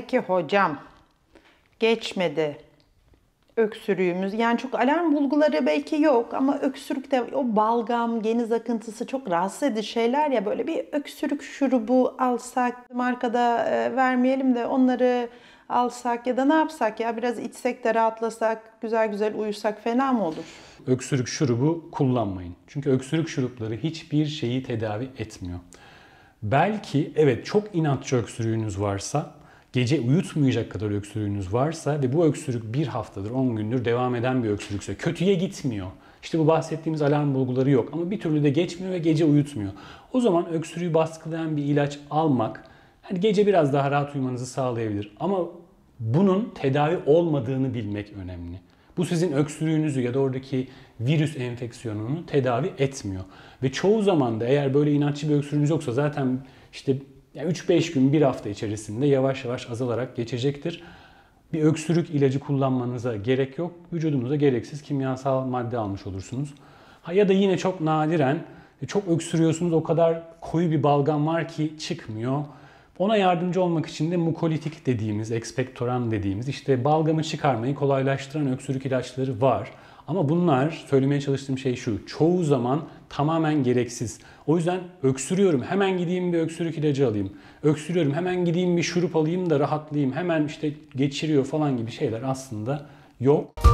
Peki hocam geçmedi öksürüğümüz. Yani çok alarm bulguları belki yok ama öksürük de o balgam, geniz akıntısı çok rahatsız edici şeyler ya böyle bir öksürük şurubu alsak markada e, vermeyelim de onları alsak ya da ne yapsak ya biraz içsek de rahatlasak, güzel güzel uyusak fena mı olur? Öksürük şurubu kullanmayın. Çünkü öksürük şurupları hiçbir şeyi tedavi etmiyor. Belki evet çok inatçı öksürüğünüz varsa gece uyutmayacak kadar öksürüğünüz varsa ve bu öksürük bir haftadır 10 gündür devam eden bir öksürükse kötüye gitmiyor. İşte bu bahsettiğimiz alarm bulguları yok ama bir türlü de geçmiyor ve gece uyutmuyor. O zaman öksürüğü baskılayan bir ilaç almak hani gece biraz daha rahat uyumanızı sağlayabilir. Ama bunun tedavi olmadığını bilmek önemli. Bu sizin öksürüğünüzü ya da oradaki virüs enfeksiyonunu tedavi etmiyor. Ve çoğu zaman da eğer böyle inatçı bir öksürüğünüz yoksa zaten işte yani 3-5 gün, 1 hafta içerisinde yavaş yavaş azalarak geçecektir. Bir öksürük ilacı kullanmanıza gerek yok. Vücudunuza gereksiz kimyasal madde almış olursunuz. Ha ya da yine çok nadiren e, çok öksürüyorsunuz o kadar koyu bir balgam var ki çıkmıyor. Ona yardımcı olmak için de mukolitik dediğimiz, ekspektoran dediğimiz işte balgamı çıkarmayı kolaylaştıran öksürük ilaçları var. Ama bunlar söylemeye çalıştığım şey şu. Çoğu zaman tamamen gereksiz. O yüzden öksürüyorum. Hemen gideyim bir öksürük ilacı alayım. Öksürüyorum. Hemen gideyim bir şurup alayım da rahatlayayım. Hemen işte geçiriyor falan gibi şeyler aslında yok.